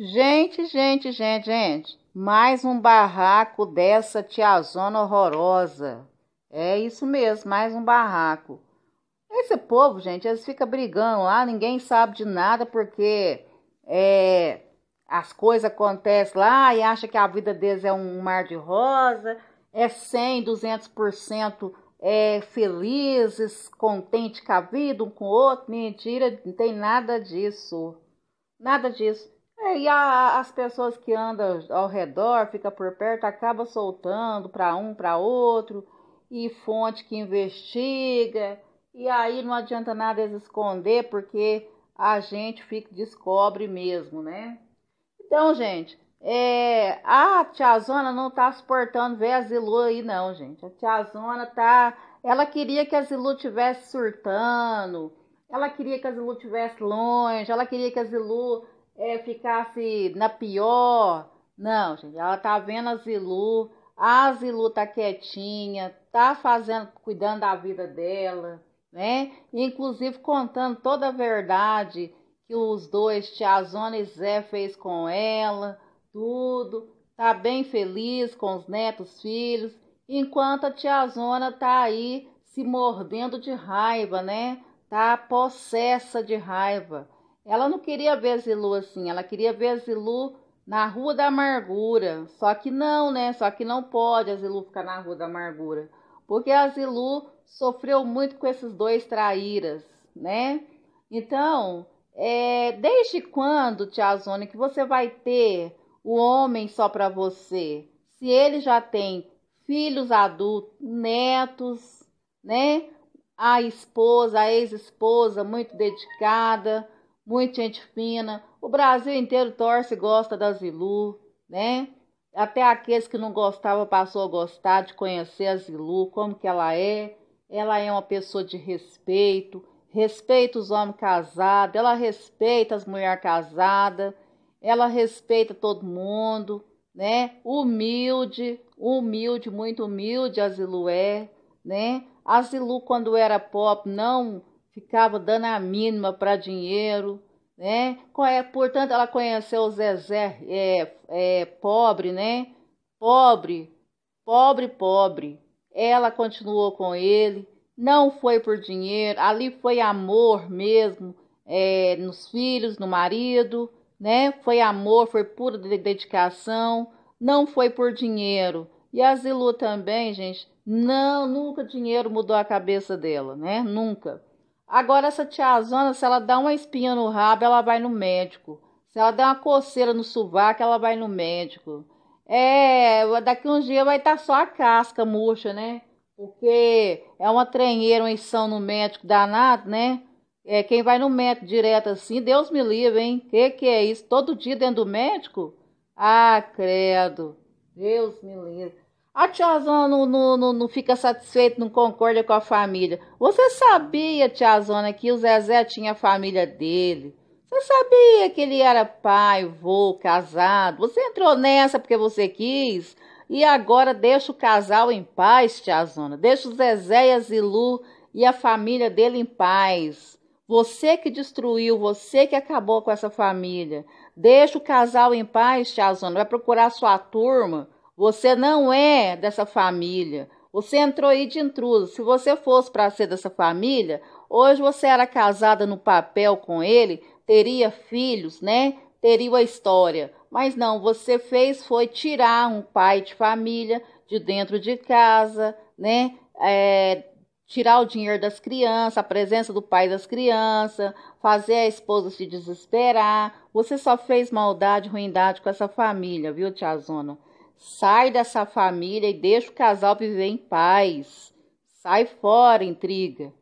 Gente, gente, gente, gente. Mais um barraco dessa tiazona horrorosa. É isso mesmo, mais um barraco. Esse povo, gente, eles ficam brigando lá, ninguém sabe de nada porque é, as coisas acontecem lá e acha que a vida deles é um mar de rosa, é 100, 200% é, felizes, contentes com a vida, um com o outro. Mentira, não tem nada disso. Nada disso. É, e a, as pessoas que andam ao redor, fica por perto, acaba soltando para um, para outro, e fonte que investiga, e aí não adianta nada eles esconder, porque a gente fica descobre mesmo, né? Então, gente, é, a Zona não tá suportando ver a Zilu aí, não, gente. A Zona tá. Ela queria que a Zilu tivesse surtando, ela queria que a Zilu tivesse longe, ela queria que a Zilu é, ficasse na pior. Não, gente, ela tá vendo a Zilu, a Zilu tá quietinha, tá fazendo, cuidando da vida dela, né? Inclusive contando toda a verdade que os dois, tia Zona e Zé, fez com ela, tudo. Tá bem feliz com os netos, filhos, enquanto a tia Zona tá aí se mordendo de raiva, né? Tá possessa de raiva. Ela não queria ver a Zilu assim, ela queria ver a Zilu na Rua da Amargura. Só que não, né? Só que não pode a Zilu ficar na Rua da Amargura. Porque a Zilu sofreu muito com esses dois traíras, né? Então, é, desde quando, Tia Zônia, que você vai ter o homem só para você? Se ele já tem filhos adultos, netos, né? A esposa, a ex-esposa muito dedicada, muito gente fina. O Brasil inteiro torce e gosta da Zilu, né? Até aqueles que não gostavam passou a gostar de conhecer a Zilu, como que ela é. Ela é uma pessoa de respeito, respeita os homens casados, ela respeita as mulheres casadas, ela respeita todo mundo, né? Humilde, humilde, muito humilde a Zilu é, né? A Zilu, quando era pop, não ficava dando a mínima para dinheiro, né? É, portanto, ela conheceu o Zezé é, é, pobre, né? Pobre, pobre, pobre. Ela continuou com ele, não foi por dinheiro, ali foi amor mesmo, é, nos filhos, no marido, né? Foi amor, foi pura dedicação, não foi por dinheiro. E a Zilu também, gente, não, nunca dinheiro mudou a cabeça dela, né? Nunca. Agora, essa tiazona, se ela dá uma espinha no rabo, ela vai no médico. Se ela der uma coceira no sovaco, ela vai no médico. É, daqui um dia vai estar tá só a casca murcha, né? Porque é uma trenheira, uma insão no médico danado, né? É, quem vai no médico direto assim, Deus me livre, hein? Que que é isso? Todo dia dentro do médico? Ah, credo. Deus me livre. A tiazona não, não, não, não fica satisfeita, não concorda com a família. Você sabia, tiazona, que o Zezé tinha a família dele. Você sabia que ele era pai, vô, casado. Você entrou nessa porque você quis. E agora deixa o casal em paz, tiazona. Deixa o Zezé e a Zilu e a família dele em paz. Você que destruiu, você que acabou com essa família. Deixa o casal em paz, tiazona. Vai procurar sua turma você não é dessa família. Você entrou aí de intruso. Se você fosse para ser dessa família, hoje você era casada no papel com ele, teria filhos, né? Teria a história. Mas não, você fez foi tirar um pai de família de dentro de casa, né? É, tirar o dinheiro das crianças, a presença do pai das crianças, fazer a esposa se desesperar. Você só fez maldade, ruindade com essa família, viu, tia Zona? Sai dessa família e deixa o casal viver em paz. Sai fora, intriga.